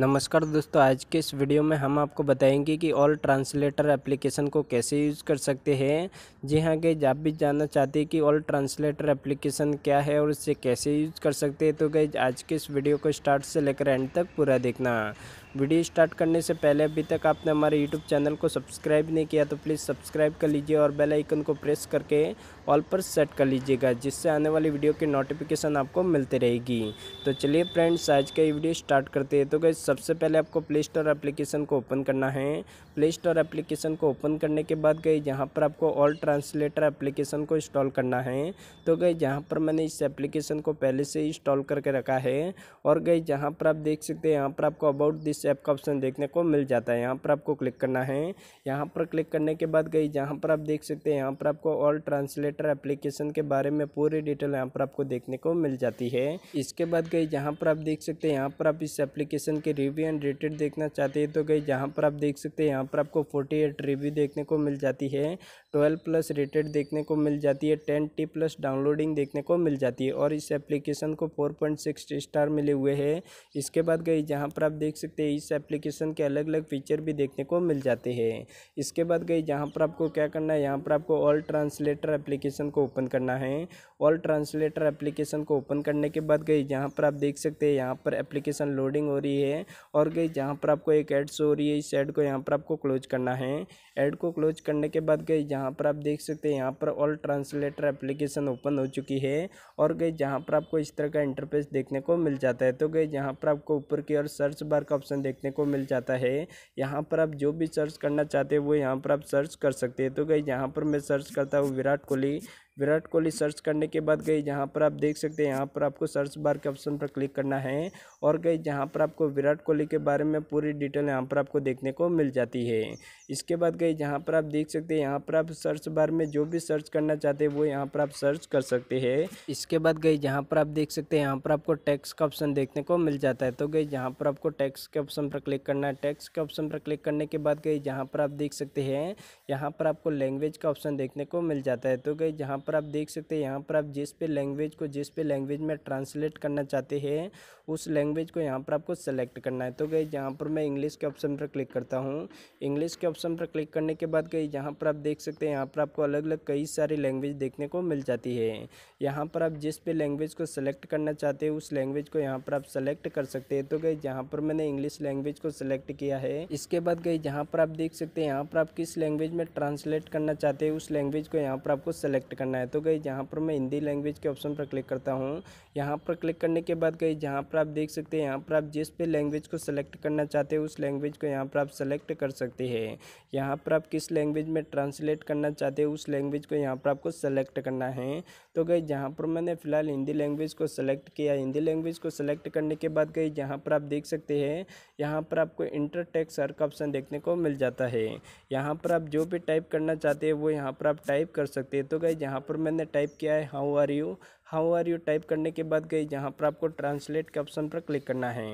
नमस्कार दोस्तों आज के इस वीडियो में हम आपको बताएंगे कि ऑल ट्रांसलेटर एप्लीकेशन को कैसे यूज़ कर सकते हैं जी हाँ गई आप भी जानना चाहते हैं कि ऑल ट्रांसलेटर एप्लीकेशन क्या है और इसे कैसे यूज़ कर सकते हैं तो गई आज के इस वीडियो को स्टार्ट से लेकर एंड तक पूरा देखना वीडियो स्टार्ट करने से पहले अभी तक आपने हमारे यूट्यूब चैनल को सब्सक्राइब नहीं किया तो प्लीज़ सब्सक्राइब कर लीजिए और बेल आइकन को प्रेस करके ऑल पर सेट कर लीजिएगा जिससे आने वाली वीडियो की नोटिफिकेशन आपको मिलती रहेगी तो चलिए फ्रेंड्स आज का ये वीडियो स्टार्ट करते हैं तो गई सबसे पहले आपको प्ले स्टोर एप्लीकेशन को ओपन करना है प्ले स्टोर एप्लीकेशन को ओपन करने के बाद गई जहाँ पर आपको ऑल ट्रांसलेटर एप्लीकेशन को इंस्टॉल करना है तो गई जहाँ पर मैंने इस एप्लीकेशन को पहले से इंस्टॉल करके रखा है और गई जहाँ पर आप देख सकते हैं यहाँ पर आपको अबाउट दिस ऐप का ऑप्शन देखने को मिल जाता है यहाँ पर आपको क्लिक करना है यहाँ पर क्लिक करने के बाद गई जहाँ पर आप देख सकते हैं यहाँ पर आपको ऑल ट्रांसलेटर एप्लीकेशन के बारे में पूरी डिटेल यहाँ पर आपको देखने को मिल जाती है इसके बाद गई जहाँ पर आप देख सकते हैं यहाँ पर आप इस एप्लीकेशन के रिव्यू एंड रेटेड देखना चाहते हैं तो गई जहाँ पर आप देख सकते हैं यहाँ पर आपको फोर्टी रिव्यू देखने को मिल जाती है ट्वेल्व प्लस रेटेड देखने को मिल जाती है टेन टी प्लस डाउनलोडिंग देखने को मिल जाती है और इस एप्लीकेशन को फोर पॉइंट सिक्स स्टार मिले हुए है इसके बाद गई जहाँ पर आप देख सकते हैं इस एप्लीकेशन के अलग अलग फीचर भी देखने को मिल जाते हैं इसके बाद गई जहाँ पर आपको क्या करना है यहाँ पर आपको ऑल ट्रांसलेटर एप्लीकेशन को ओपन करना है ऑल ट्रांसलेटर एप्लीकेशन को ओपन करने के बाद गई जहाँ पर आप देख सकते हैं यहाँ पर एप्लीकेशन लोडिंग हो रही है और गई जहाँ पर आपको एक एड्स हो रही है इस एड को यहाँ पर आपको क्लोज करना है एड को क्लोज करने के बाद गई जहाँ पर आप देख सकते हैं यहाँ पर ऑल ट्रांसलेटर एप्लीकेशन ओपन हो चुकी है और गई जहाँ पर आपको इस तरह का इंटरफेस देखने को मिल जाता है तो गई जहाँ पर आपको ऊपर की ओर सर्च बार का ऑप्शन ऑप्शन देखने को मिल जाता है यहाँ पर आप जो भी सर्च करना चाहते हैं वो यहाँ पर आप सर्च कर सकते हैं तो गई यहाँ पर मैं सर्च करता हूँ विराट कोहली विराट कोहली सर्च करने के बाद गई जहाँ पर आप देख सकते हैं यहाँ पर आपको सर्च बार के ऑप्शन पर क्लिक करना है और गई जहाँ पर आपको विराट कोहली के बारे में पूरी डिटेल यहाँ पर आपको देखने को मिल जाती है इसके बाद गई जहाँ पर आप देख सकते हैं यहाँ पर आप सर्च बार में जो भी सर्च करना चाहते हैं वो यहाँ पर आप सर्च कर सकते हैं इसके बाद गई जहाँ पर आप देख सकते हैं यहाँ पर आपको टैक्स का ऑप्शन देखने को मिल जाता है तो गई जहाँ पर आपको टैक्स के ऑप्शन पर क्लिक करना है टैक्स के ऑप्शन पर क्लिक करने के बाद गई जहाँ पर आप देख सकते हैं यहाँ पर आपको लैंग्वेज का ऑप्शन देखने को मिल जाता है तो गई जहाँ पर आप देख सकते हैं यहाँ पर आप जिस पे लैंग्वेज को जिस पे लैंग्वेज में ट्रांसलेट करना चाहते हैं उस लैंग्वेज को यहाँ पर आपको सेलेक्ट करना है तो गई जहाँ पर मैं इंग्लिश के ऑप्शन पर क्लिक करता हूँ इंग्लिश के ऑप्शन पर क्लिक करने के बाद गई जहाँ पर आप देख सकते हैं यहाँ पर आपको अलग अलग कई सारी लैंग्वेज देखने को मिल जाती है यहाँ पर आप जिस पे लैंग्वेज को सेलेक्ट करना चाहते हैं उस लैंग्वेज को यहाँ पर आप सेलेक्ट कर सकते हैं तो गई जहाँ पर मैंने इंग्लिश लैंग्वेज को सेलेक्ट किया है इसके बाद गई जहाँ पर आप देख सकते हैं यहाँ पर आप किस लैंग्वेज में ट्रांसलेट करना चाहते हैं उस लैंग्वेज को यहाँ पर आपको सेलेक्ट करना है करना है तो गई जहाँ पर मैं हिंदी लैंग्वेज के ऑप्शन पर क्लिक करता हूँ यहाँ पर क्लिक करने के बाद गई जहाँ पर आप देख सकते हैं यहाँ पर आप जिस पे लैंग्वेज को सेलेक्ट करना चाहते हैं उस लैंग्वेज को यहाँ पर आप सेलेक्ट कर सकते हैं यहाँ पर आप किस लैंग्वेज में ट्रांसलेट करना चाहते हैं उस लैंग्वेज को यहाँ पर आपको सेलेक्ट करना है तो गई जहाँ पर मैंने फ़िलहाल हिंदी लैंग्वेज को सेलेक्ट किया हिंदी लैंग्वेज को सेलेक्ट करने के बाद गई जहाँ पर आप देख सकते हैं यहाँ पर आपको इंटर टेक्स हर का ऑप्शन देखने को मिल जाता है यहाँ पर आप जो भी टाइप करना चाहते हैं वो यहाँ पर आप टाइप कर सकते हैं तो गई जहाँ यहाँ पर मैंने टाइप किया है how are you how are you type करने के बाद गई जहाँ पर आपको ट्रांसलेट के ऑप्शन पर क्लिक करना है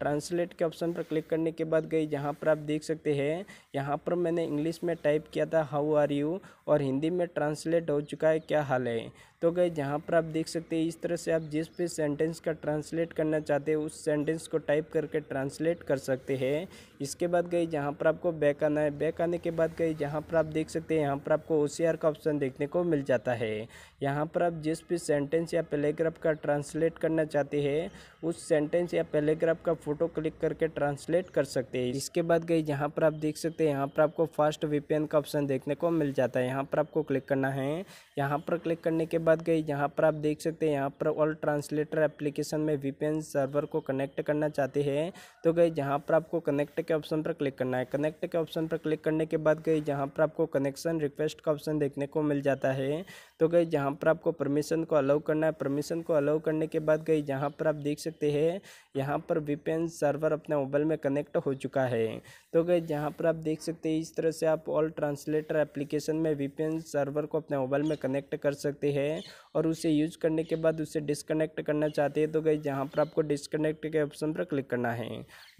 ट्रांसलेट के ऑप्शन पर क्लिक करने के बाद गई जहाँ पर आप देख सकते हैं यहाँ पर मैंने इंग्लिश में टाइप किया था हाउ आर यू और हिंदी में ट्रांसलेट हो चुका है क्या हाल है तो गए जहाँ पर आप देख सकते हैं इस तरह से आप जिस भी सेंटेंस का ट्रांसलेट करना चाहते हैं उस सेंटेंस को टाइप करके ट्रांसलेट कर सकते हैं इसके बाद गई जहाँ पर आपको बैक आना है बैक आने के बाद गई जहाँ पर आप देख सकते हैं यहाँ पर आपको ओ का ऑप्शन देखने को मिल जाता है यहाँ पर आप जिस भी सेंटेंस या पैराग्राफ का ट्रांसलेट करना चाहते हैं उस सेंटेंस या पैराग्राफ का फ़ोटो क्लिक करके ट्रांसलेट कर सकते हैं इसके बाद गई यहाँ पर आप देख सकते हैं यहाँ पर आपको फास्ट वीपीएन का ऑप्शन देखने को मिल जाता है यहाँ पर आपको क्लिक करना है यहाँ पर क्लिक करने के बाद गई यहाँ पर आप देख सकते हैं यहाँ पर ऑल ट्रांसलेटर एप्लीकेशन में वीपीएन सर्वर को कनेक्ट करना चाहते हैं तो गई जहाँ पर आपको कनेक्ट के ऑप्शन पर क्लिक करना है कनेक्ट के ऑप्शन पर क्लिक करने के बाद गई जहाँ पर आपको कनेक्शन रिक्वेस्ट का ऑप्शन देखने को मिल जाता है तो गई जहाँ यहाँ पर आपको परमिशन को अलाउ करना है परमिशन को अलाउ करने के बाद गई यहाँ पर आप देख सकते हैं यहाँ पर वीपीएन सर्वर अपने मोबाइल में कनेक्ट हो चुका है तो गई यहाँ पर आप देख सकते हैं इस तरह से आप ऑल ट्रांसलेटर एप्लीकेशन में वीपीएन सर्वर को अपने मोबाइल में कनेक्ट कर सकते हैं और उसे यूज करने के बाद उसे डिसकनेक्ट करना चाहते हैं तो गई यहाँ पर आपको डिसकनेक्ट के ऑप्शन पर क्लिक करना है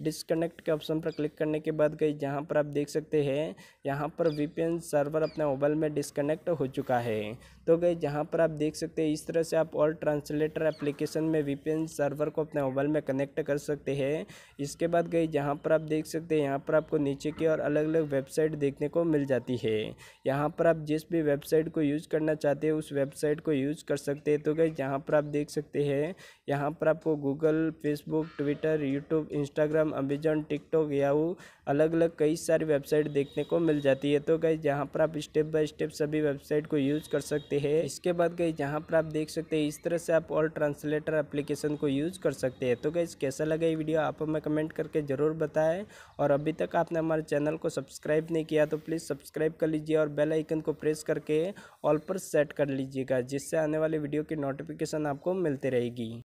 डिसकनेक्ट के ऑप्शन पर क्लिक करने के बाद गई जहाँ पर आप देख सकते हैं यहाँ पर वीपीएन सर्वर अपने मोबाइल में डिसकनेक्ट हो चुका है तो गई जहाँ यहाँ पर आप देख सकते हैं इस तरह से आप और ट्रांसलेटर एप्लीकेशन में वीपीएन सर्वर को अपने मोबाइल में कनेक्ट कर सकते हैं इसके बाद गई जहाँ पर आप देख सकते हैं यहाँ पर आपको नीचे की और अलग अलग वेबसाइट देखने को मिल जाती है यहाँ पर आप जिस भी वेबसाइट को यूज़ करना चाहते हैं उस वेबसाइट को यूज़ कर सकते हैं तो गई जहाँ पर आप देख सकते हैं यहाँ पर आपको Google Facebook Twitter YouTube Instagram Amazon TikTok या अलग अलग कई सारी वेबसाइट देखने को मिल जाती है तो गई जहाँ पर आप स्टेप बाय स्टेप सभी वेबसाइट को यूज़ कर सकते हैं इसके उसके बाद गई जहाँ पर आप देख सकते हैं इस तरह से आप ऑल ट्रांसलेटर एप्लीकेशन को यूज़ कर सकते हैं तो गई कैसा लगा ये वीडियो आप हमें कमेंट करके ज़रूर बताएं और अभी तक आपने हमारे चैनल को सब्सक्राइब नहीं किया तो प्लीज़ सब्सक्राइब कर लीजिए और बेल आइकन को प्रेस करके ऑल पर सेट कर लीजिएगा जिससे आने वाले वीडियो की नोटिफिकेशन आपको मिलती रहेगी